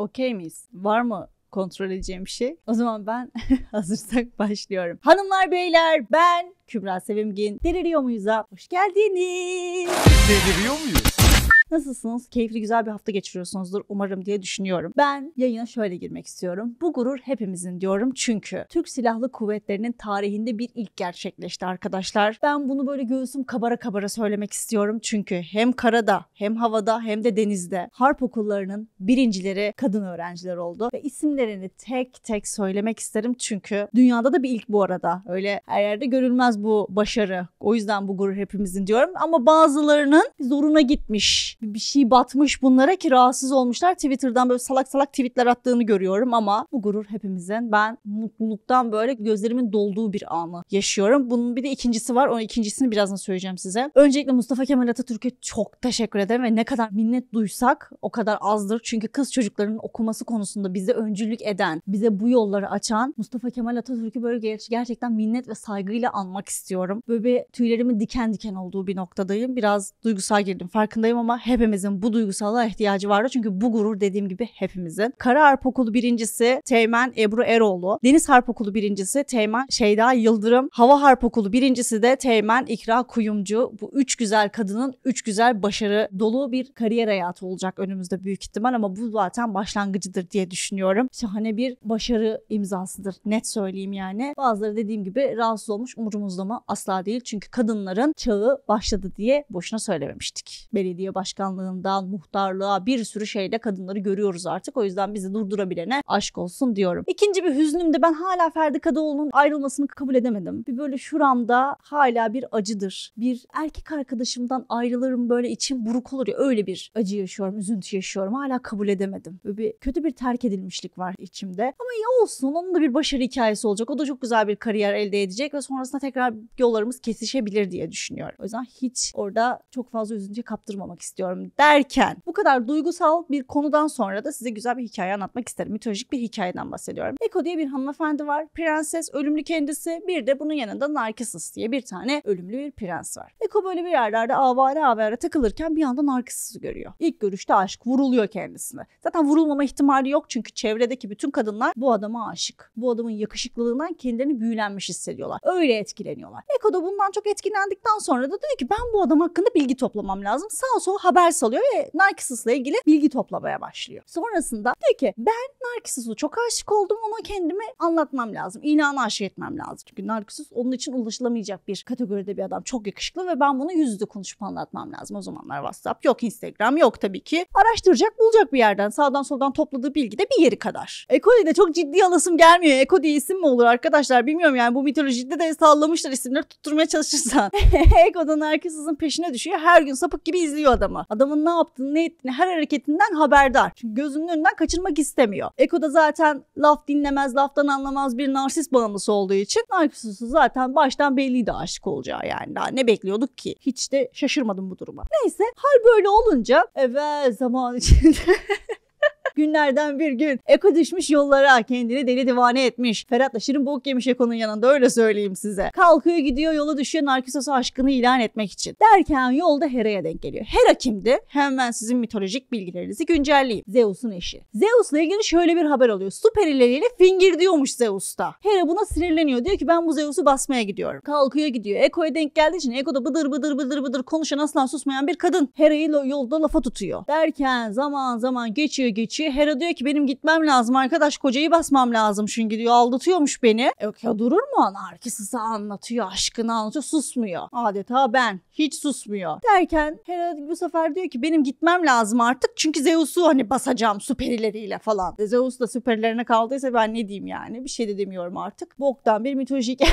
okey miyiz? Var mı kontrol edeceğim bir şey. O zaman ben hazırsak başlıyorum. Hanımlar beyler ben Kübra Sevimgin. Deliriyor muyuz ha? Hoş geldiniz. Deliriyor muyuz? Nasılsınız? Keyifli güzel bir hafta geçiriyorsunuzdur umarım diye düşünüyorum. Ben yayına şöyle girmek istiyorum. Bu gurur hepimizin diyorum çünkü Türk Silahlı Kuvvetleri'nin tarihinde bir ilk gerçekleşti arkadaşlar. Ben bunu böyle göğsüm kabara kabara söylemek istiyorum çünkü hem karada hem havada hem de denizde harp okullarının birincileri kadın öğrenciler oldu ve isimlerini tek tek söylemek isterim çünkü dünyada da bir ilk bu arada. Öyle her yerde görülmez bu başarı. O yüzden bu gurur hepimizin diyorum ama bazılarının zoruna gitmiş bir şey batmış bunlara ki rahatsız olmuşlar. Twitter'dan böyle salak salak tweetler attığını görüyorum ama bu gurur hepimizin. Ben mutluluktan böyle gözlerimin dolduğu bir anı yaşıyorum. Bunun bir de ikincisi var. Onun ikincisini birazdan söyleyeceğim size. Öncelikle Mustafa Kemal Atatürk'e çok teşekkür ederim ve ne kadar minnet duysak o kadar azdır. Çünkü kız çocuklarının okuması konusunda bize öncülük eden, bize bu yolları açan Mustafa Kemal Atatürk'ü böyle gerçekten minnet ve saygıyla anmak istiyorum. Böyle bir tüylerimin diken diken olduğu bir noktadayım. Biraz duygusal girdim farkındayım ama hepimizin bu duygusala ihtiyacı vardı. Çünkü bu gurur dediğim gibi hepimizin. Kara Harp Okulu birincisi Teğmen Ebru Eroğlu. Deniz Harp Okulu birincisi Teğmen Şeyda Yıldırım. Hava Harp Okulu birincisi de Teğmen İkra Kuyumcu. Bu üç güzel kadının üç güzel başarı dolu bir kariyer hayatı olacak önümüzde büyük ihtimal ama bu zaten başlangıcıdır diye düşünüyorum. Şahane bir başarı imzasıdır. Net söyleyeyim yani. Bazıları dediğim gibi rahatsız olmuş umurumuzda mı? Asla değil. Çünkü kadınların çağı başladı diye boşuna söylememiştik. Belediye başkanı başkanlığından muhtarlığa bir sürü şeyde kadınları görüyoruz artık. O yüzden bizi durdurabilene aşk olsun diyorum. İkinci bir hüznüm de ben hala Ferdi Kadıoğlu'nun ayrılmasını kabul edemedim. Bir böyle şuramda hala bir acıdır. Bir erkek arkadaşımdan ayrılırım böyle içim buruk olur ya öyle bir acı yaşıyorum, üzüntü yaşıyorum. Hala kabul edemedim. Böyle bir kötü bir terk edilmişlik var içimde. Ama ya olsun onun da bir başarı hikayesi olacak. O da çok güzel bir kariyer elde edecek ve sonrasında tekrar yollarımız kesişebilir diye düşünüyorum. O yüzden hiç orada çok fazla üzüntü kaptırmamak istiyorum istiyorum derken bu kadar duygusal bir konudan sonra da size güzel bir hikaye anlatmak isterim. Mitolojik bir hikayeden bahsediyorum. Eko diye bir hanımefendi var. Prenses, ölümlü kendisi. Bir de bunun yanında Narkissus diye bir tane ölümlü bir prens var. Eko böyle bir yerlerde avare avare takılırken bir anda Narkissus'u görüyor. İlk görüşte aşık vuruluyor kendisine. Zaten vurulmama ihtimali yok çünkü çevredeki bütün kadınlar bu adama aşık. Bu adamın yakışıklılığından kendilerini büyülenmiş hissediyorlar. Öyle etkileniyorlar. Eko da bundan çok etkilendikten sonra da diyor ki ben bu adam hakkında bilgi toplamam lazım. Sağ sol haber haber salıyor ve Narcissus'la ilgili bilgi toplamaya başlıyor. Sonrasında diyor ki ben Narcissus'a çok aşık oldum ona kendimi anlatmam lazım. İlanı aşık etmem lazım. Çünkü Narcissus onun için ulaşılamayacak bir kategoride bir adam. Çok yakışıklı ve ben bunu yüzde konuşup anlatmam lazım. O zamanlar WhatsApp yok, Instagram yok tabii ki. Araştıracak bulacak bir yerden sağdan soldan topladığı bilgi de bir yeri kadar. Eko de çok ciddi alasım gelmiyor. Eko diye isim mi olur arkadaşlar bilmiyorum yani bu mitolojide de sallamışlar isimleri tutturmaya çalışırsan. Eko'dan herkes peşine düşüyor. Her gün sapık gibi izliyor adamı. Adamın ne yaptığını, ne ettiğini, her hareketinden haberdar. Çünkü gözünün önünden kaçırmak istemiyor. Eko da zaten laf dinlemez, laftan anlamaz bir narsist bağımlısı olduğu için narsisi zaten baştan belliydi aşık olacağı yani. Daha ne bekliyorduk ki? Hiç de şaşırmadım bu duruma. Neyse hal böyle olunca evet zaman içinde Günlerden bir gün Eko düşmüş yollara kendini deli divane etmiş. Ferhat da Şirin bok yemiş Eko'nun yanında öyle söyleyeyim size. Kalkıyor gidiyor yola düşüyor Narkisos'a aşkını ilan etmek için. Derken yolda Hera'ya denk geliyor. Hera kimdi? Hemen sizin mitolojik bilgilerinizi güncelleyeyim. Zeus'un eşi. Zeus'la ilgili şöyle bir haber alıyor. Süper ileriyle fingir diyormuş Zeus'ta. Hera buna sinirleniyor. Diyor ki ben bu Zeus'u basmaya gidiyorum. Kalkıyor gidiyor. Eko'ya denk geldiği için Eko da bıdır bıdır bıdır bıdır konuşan asla susmayan bir kadın. Hera'yı yolda lafa tutuyor. Derken zaman zaman geçiyor geçiyor kişi. Hera diyor ki benim gitmem lazım arkadaş kocayı basmam lazım çünkü diyor aldatıyormuş beni. E, ya durur mu? Narkisisi anlatıyor aşkını anlatıyor susmuyor. Adeta ben hiç susmuyor. Derken Hera bu sefer diyor ki benim gitmem lazım artık çünkü Zeus'u hani basacağım süperileriyle falan. E, Zeus da süperilerine kaldıysa ben ne diyeyim yani bir şey de demiyorum artık. Boktan bir mitolojik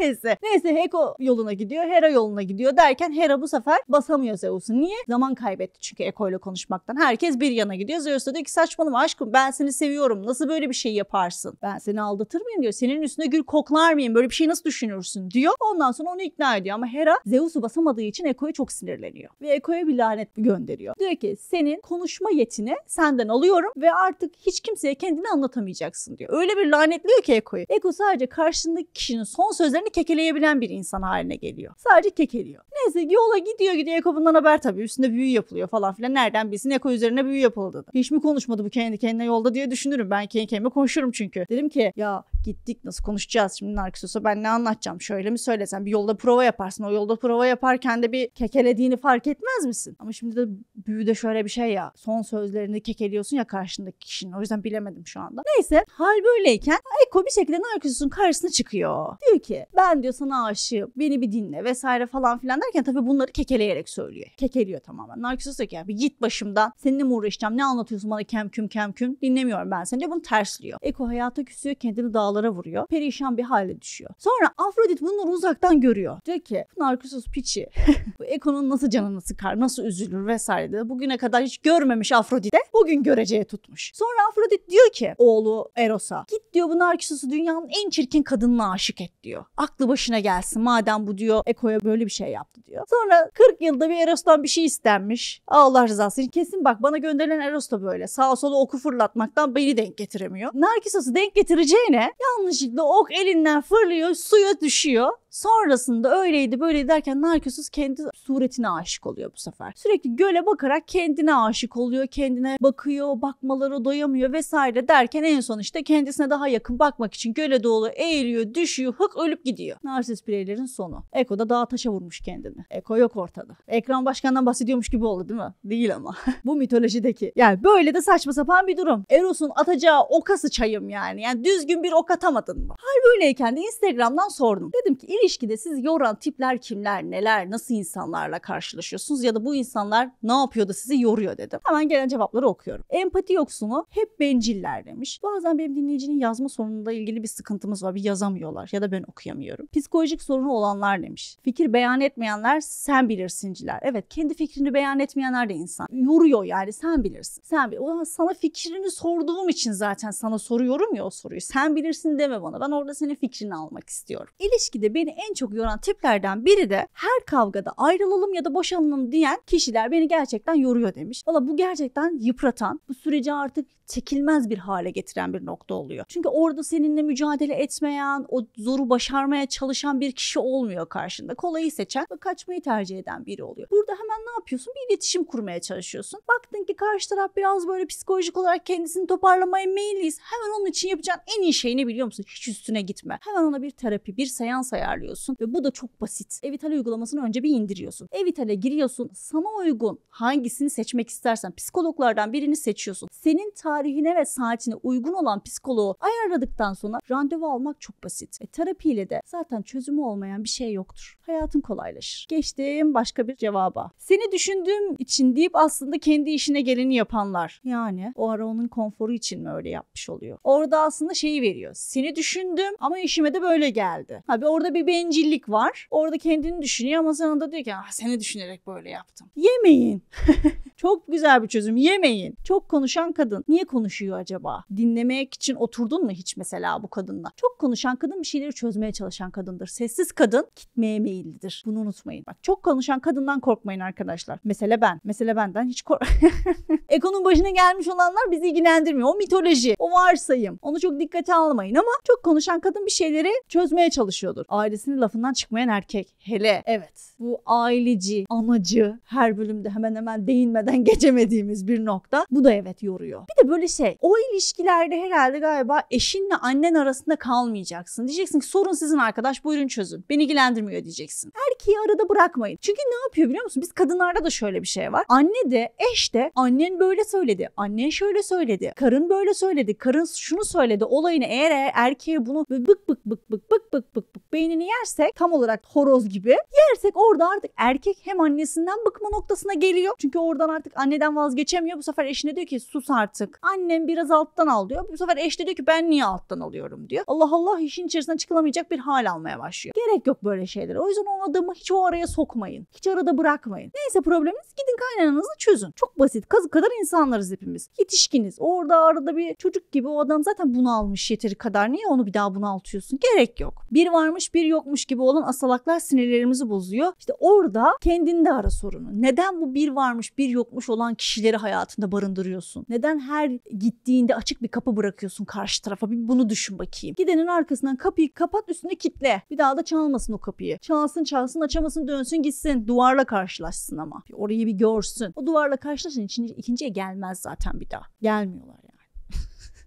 neyse. Neyse Heko yoluna gidiyor Hera yoluna gidiyor derken Hera bu sefer basamıyor Zeus'u. Niye? Zaman kaybetti çünkü Eko ile konuşmaktan. Herkes bir yana gidiyor. Zeus da diyor ki sen saçmalama aşkım ben seni seviyorum. Nasıl böyle bir şey yaparsın? Ben seni aldatır mıyım diyor. Senin üstüne gül koklar mıyım? Böyle bir şey nasıl düşünürsün diyor. Ondan sonra onu ikna ediyor ama Hera Zeus'u basamadığı için Eko'ya çok sinirleniyor. Ve Eko'ya bir lanet gönderiyor. Diyor ki senin konuşma yetini senden alıyorum ve artık hiç kimseye kendini anlatamayacaksın diyor. Öyle bir lanetliyor ki Eko'yu. Eko sadece karşındaki kişinin son sözlerini kekeleyebilen bir insan haline geliyor. Sadece kekeliyor. Neyse yola gidiyor gidiyor Eko bundan haber tabii. Üstünde büyü yapılıyor falan filan. Nereden bilsin Eko üzerine büyü yapıldı. Hiç mi konuşma konuşmadı bu kendi kendine yolda diye düşünürüm. Ben kendi kendime konuşurum çünkü. Dedim ki ya gittik nasıl konuşacağız şimdi Narkisos'a ben ne anlatacağım şöyle mi söylesen bir yolda prova yaparsın o yolda prova yaparken de bir kekelediğini fark etmez misin? Ama şimdi de büyüde şöyle bir şey ya son sözlerini kekeliyorsun ya karşındaki kişinin o yüzden bilemedim şu anda. Neyse hal böyleyken Eko bir şekilde Narkisos'un karşısına çıkıyor. Diyor ki ben diyor sana aşığım beni bir dinle vesaire falan filan derken tabii bunları kekeleyerek söylüyor. Kekeliyor tamamen. Narkisos diyor ki ya bir git başımdan seninle mi uğraşacağım ne anlatıyorsun bana Küm kemküm küm dinlemiyorum ben seni. Bunu tersliyor. Eko hayata küsüyor kendini dağlara vuruyor. Perişan bir hale düşüyor. Sonra Afrodit bunları uzaktan görüyor. Diyor ki bu narkosus piçi. bu Eko'nun nasıl canını sıkar, nasıl üzülür vesaire de bugüne kadar hiç görmemiş Afrodit'e bugün göreceğe tutmuş. Sonra Afrodit diyor ki oğlu Eros'a git diyor bu narkosusu dünyanın en çirkin kadınına aşık et diyor. Aklı başına gelsin madem bu diyor Eko'ya böyle bir şey yaptı diyor. Sonra 40 yılda bir Eros'tan bir şey istenmiş. Allah rızası için kesin bak bana gönderilen Eros da böyle sağ sağa sola oku fırlatmaktan beni denk getiremiyor. Nargisas'ı denk getireceğine yanlışlıkla ok elinden fırlıyor, suya düşüyor Sonrasında öyleydi böyle derken Narcissus kendi suretine aşık oluyor bu sefer. Sürekli göle bakarak kendine aşık oluyor, kendine bakıyor, bakmalara doyamıyor vesaire derken en son işte kendisine daha yakın bakmak için göle doğru eğiliyor, düşüyor, hık ölüp gidiyor. Narsist bireylerin sonu. Eko da dağa taşa vurmuş kendini. Eko yok ortada. Ekran başkandan bahsediyormuş gibi oldu değil mi? Değil ama. bu mitolojideki. Yani böyle de saçma sapan bir durum. Eros'un atacağı okası çayım yani. Yani düzgün bir ok atamadın mı? Hal böyleyken de Instagram'dan sordum. Dedim ki ilişkide sizi yoran tipler kimler, neler, nasıl insanlarla karşılaşıyorsunuz ya da bu insanlar ne yapıyor da sizi yoruyor dedim. Hemen gelen cevapları okuyorum. Empati yoksunu hep benciller demiş. Bazen benim dinleyicinin yazma sorununda ilgili bir sıkıntımız var. Bir yazamıyorlar ya da ben okuyamıyorum. Psikolojik sorunu olanlar demiş. Fikir beyan etmeyenler sen bilirsinciler. Evet kendi fikrini beyan etmeyenler de insan. Yoruyor yani sen bilirsin. Sen bil sana fikrini sorduğum için zaten sana soruyorum ya o soruyu. Sen bilirsin deme bana. Ben orada senin fikrini almak istiyorum. İlişkide beni en çok yoran tiplerden biri de her kavgada ayrılalım ya da boşanalım diyen kişiler beni gerçekten yoruyor demiş. Valla bu gerçekten yıpratan, bu süreci artık çekilmez bir hale getiren bir nokta oluyor. Çünkü orada seninle mücadele etmeyen, o zoru başarmaya çalışan bir kişi olmuyor karşında. Kolayı seçen ve kaçmayı tercih eden biri oluyor. Burada hemen ne yapıyorsun? Bir iletişim kurmaya çalışıyorsun. Baktın ki karşı taraf biraz böyle psikolojik olarak kendisini toparlamaya meyilliyiz. Hemen onun için yapacağın en iyi şey ne biliyor musun? Hiç üstüne gitme. Hemen ona bir terapi, bir seans ayarlıyor ayarlıyorsun ve bu da çok basit. Evitale uygulamasını önce bir indiriyorsun. Evital'e giriyorsun. Sana uygun hangisini seçmek istersen psikologlardan birini seçiyorsun. Senin tarihine ve saatine uygun olan psikoloğu ayarladıktan sonra randevu almak çok basit. E, terapiyle de zaten çözümü olmayan bir şey yoktur. Hayatın kolaylaşır. Geçtim başka bir cevaba. Seni düşündüğüm için deyip aslında kendi işine geleni yapanlar. Yani o ara onun konforu için mi öyle yapmış oluyor? Orada aslında şeyi veriyor. Seni düşündüm ama işime de böyle geldi. Abi orada bir bencillik var. Orada kendini düşünüyor ama sana da diyor ki ah, seni düşünerek böyle yaptım. Yemeyin. Çok güzel bir çözüm. Yemeyin. Çok konuşan kadın. Niye konuşuyor acaba? Dinlemek için oturdun mu hiç mesela bu kadınla? Çok konuşan kadın bir şeyleri çözmeye çalışan kadındır. Sessiz kadın gitmeye meyillidir. Bunu unutmayın. Bak çok konuşan kadından korkmayın arkadaşlar. Mesela ben. mesela benden hiç kork... Ekonun başına gelmiş olanlar bizi ilgilendirmiyor. O mitoloji, o varsayım. Onu çok dikkate almayın ama çok konuşan kadın bir şeyleri çözmeye çalışıyordur. Ailesinin lafından çıkmayan erkek. Hele evet. Bu aileci, anacı her bölümde hemen hemen değinmeden geçmeden geçemediğimiz bir nokta. Bu da evet yoruyor. Bir de böyle şey o ilişkilerde herhalde galiba eşinle annen arasında kalmayacaksın. Diyeceksin ki sorun sizin arkadaş buyurun çözün. Beni ilgilendirmiyor diyeceksin. Erkeği arada bırakmayın. Çünkü ne yapıyor biliyor musun? Biz kadınlarda da şöyle bir şey var. Anne de eş de annen böyle söyledi. Annen şöyle söyledi. Karın böyle söyledi. Karın şunu söyledi. Olayını eğer erkeğe bunu bık bık bık bık bık bık bık bık beynini yersek tam olarak horoz gibi yersek orada artık erkek hem annesinden bıkma noktasına geliyor. Çünkü oradan artık anneden vazgeçemiyor. Bu sefer eşine diyor ki sus artık. Annem biraz alttan al diyor. Bu sefer eş de diyor ki ben niye alttan alıyorum diyor. Allah Allah işin içerisinden çıkılamayacak bir hal almaya başlıyor. Gerek yok böyle şeylere. O yüzden o adamı hiç o araya sokmayın. Hiç arada bırakmayın. Neyse probleminiz gidin kaynananızı çözün. Çok basit. Kazık kadar insanlarız hepimiz. Yetişkiniz. Orada arada bir çocuk gibi o adam zaten bunu almış yeteri kadar. Niye onu bir daha bunaltıyorsun? Gerek yok. Bir varmış bir yokmuş gibi olan asalaklar sinirlerimizi bozuyor. İşte orada kendinde ara sorunu. Neden bu bir varmış bir yok yokmuş olan kişileri hayatında barındırıyorsun? Neden her gittiğinde açık bir kapı bırakıyorsun karşı tarafa? Bir bunu düşün bakayım. Gidenin arkasından kapıyı kapat üstüne kitle. Bir daha da çalmasın o kapıyı. Çalsın çalsın açamasın dönsün gitsin. Duvarla karşılaşsın ama. Orayı bir görsün. O duvarla karşılaşan için ikinciye gelmez zaten bir daha. Gelmiyorlar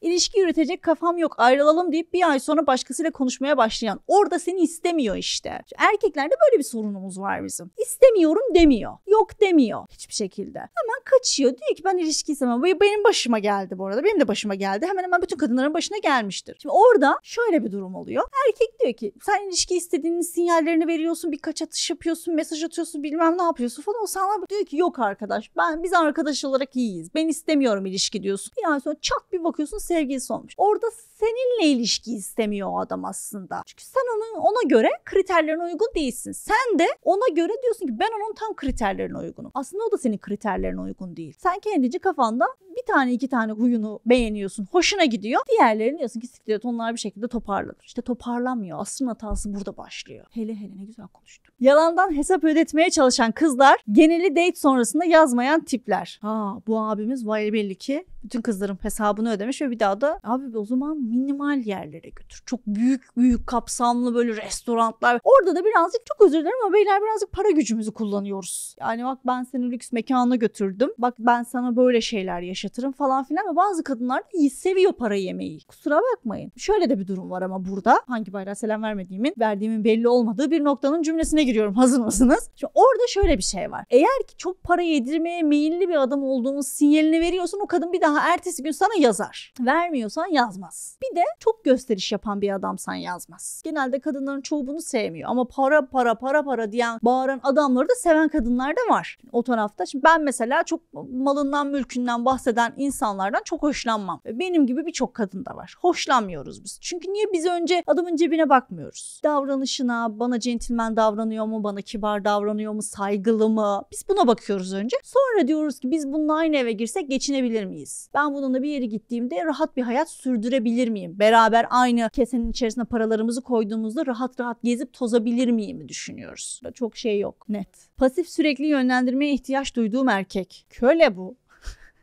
İlişki yürütecek kafam yok ayrılalım deyip bir ay sonra başkasıyla konuşmaya başlayan. Orada seni istemiyor işte. Erkeklerde böyle bir sorunumuz var bizim. İstemiyorum demiyor. Yok demiyor hiçbir şekilde. Ama kaçıyor. Diyor ki ben ilişki istemem. Bu benim başıma geldi bu arada. Benim de başıma geldi. Hemen hemen bütün kadınların başına gelmiştir. Şimdi orada şöyle bir durum oluyor. Erkek diyor ki sen ilişki istediğinin sinyallerini veriyorsun. Birkaç atış yapıyorsun. Mesaj atıyorsun. Bilmem ne yapıyorsun falan. O sana diyor ki yok arkadaş. Ben biz arkadaş olarak iyiyiz. Ben istemiyorum ilişki diyorsun. Bir an sonra çat bir bakıyorsun sevgilisi olmuş. Orada seninle ilişki istemiyor o adam aslında. Çünkü sen onun ona göre kriterlerine uygun değilsin. Sen de ona göre diyorsun ki ben onun tam kriterlerine uygunum. Aslında o da senin kriterlerine uygun uygun değil. Sen kendici kafanda bir tane iki tane huyunu beğeniyorsun. Hoşuna gidiyor. Diğerlerini diyorsun ki siktir onlar bir şekilde toparlanır. İşte toparlanmıyor. Asrın hatası burada başlıyor. Hele hele ne güzel konuştum. Yalandan hesap ödetmeye çalışan kızlar geneli date sonrasında yazmayan tipler. Ha bu abimiz vay belli ki bütün kızların hesabını ödemiş ve bir daha da abi o zaman minimal yerlere götür. Çok büyük büyük kapsamlı böyle restoranlar. Orada da birazcık çok özür dilerim ama beyler birazcık para gücümüzü kullanıyoruz. Yani bak ben seni lüks mekana götürdüm. Bak ben sana böyle şeyler yaşatırım falan filan ve bazı kadınlar da iyi seviyor para yemeyi. Kusura bakmayın. Şöyle de bir durum var ama burada hangi bayrağa selam vermediğimin verdiğimin belli olmadığı bir noktanın cümlesine giriyorum. Hazır mısınız? Şimdi orada şöyle bir şey var. Eğer ki çok para yedirmeye meyilli bir adam olduğunun sinyalini veriyorsun o kadın bir daha daha ertesi gün sana yazar. Vermiyorsan yazmaz. Bir de çok gösteriş yapan bir adamsan yazmaz. Genelde kadınların çoğu bunu sevmiyor ama para para para para diyen bağıran adamları da seven kadınlar da var. O tarafta şimdi ben mesela çok malından mülkünden bahseden insanlardan çok hoşlanmam. Benim gibi birçok kadın da var. Hoşlanmıyoruz biz. Çünkü niye biz önce adamın cebine bakmıyoruz? Davranışına, bana centilmen davranıyor mu, bana kibar davranıyor mu, saygılı mı? Biz buna bakıyoruz önce. Sonra diyoruz ki biz bununla aynı eve girsek geçinebilir miyiz? Ben bununla bir yere gittiğimde rahat bir hayat sürdürebilir miyim? Beraber aynı kesenin içerisine paralarımızı koyduğumuzda rahat rahat gezip tozabilir miyim düşünüyoruz. Çok şey yok net. Pasif sürekli yönlendirmeye ihtiyaç duyduğum erkek. Köle bu.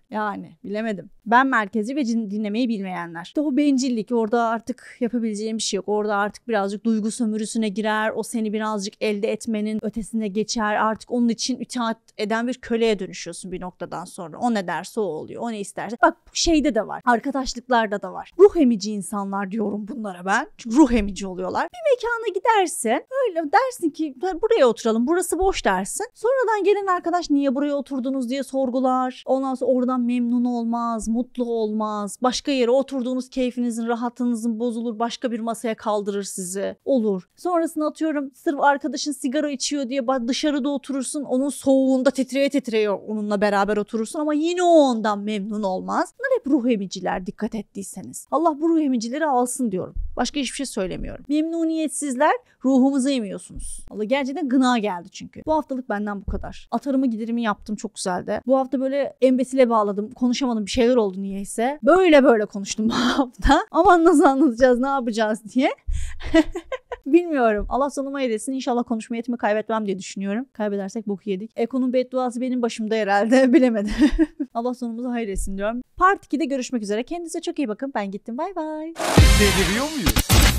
Yani bilemedim. Ben merkezi ve dinlemeyi bilmeyenler. İşte o bencillik orada artık yapabileceğim bir şey yok. Orada artık birazcık duygu sömürüsüne girer. O seni birazcık elde etmenin ötesine geçer. Artık onun için itaat eden bir köleye dönüşüyorsun bir noktadan sonra. O ne derse o oluyor. O ne isterse. Bak bu şeyde de var. Arkadaşlıklarda da var. Ruh emici insanlar diyorum bunlara ben. Çünkü ruh emici oluyorlar. Bir mekana gidersin. Öyle dersin ki buraya oturalım. Burası boş dersin. Sonradan gelen arkadaş niye buraya oturdunuz diye sorgular. Ondan sonra oradan hayatından memnun olmaz, mutlu olmaz. Başka yere oturduğunuz keyfinizin, rahatınızın bozulur, başka bir masaya kaldırır sizi. Olur. Sonrasını atıyorum sırf arkadaşın sigara içiyor diye dışarıda oturursun. Onun soğuğunda titreye titreye onunla beraber oturursun ama yine o ondan memnun olmaz. Bunlar hep ruh emiciler dikkat ettiyseniz. Allah bu ruh emicileri alsın diyorum. Başka hiçbir şey söylemiyorum. Memnuniyetsizler ruhumuzu emiyorsunuz. Allah gerçekten gına geldi çünkü. Bu haftalık benden bu kadar. Atarımı giderimi yaptım çok güzeldi. Bu hafta böyle embesile bağlı ağladım. Konuşamadım bir şeyler oldu niyeyse. Böyle böyle konuştum bu hafta. Ama nasıl anlatacağız ne yapacağız diye. Bilmiyorum. Allah sonuma eylesin. İnşallah konuşma yetimi kaybetmem diye düşünüyorum. Kaybedersek boku yedik. Eko'nun bedduası benim başımda herhalde. Bilemedim. Allah sonumuzu hayır etsin diyorum. Part 2'de görüşmek üzere. Kendinize çok iyi bakın. Ben gittim. Bay bay. Deliriyor muyuz?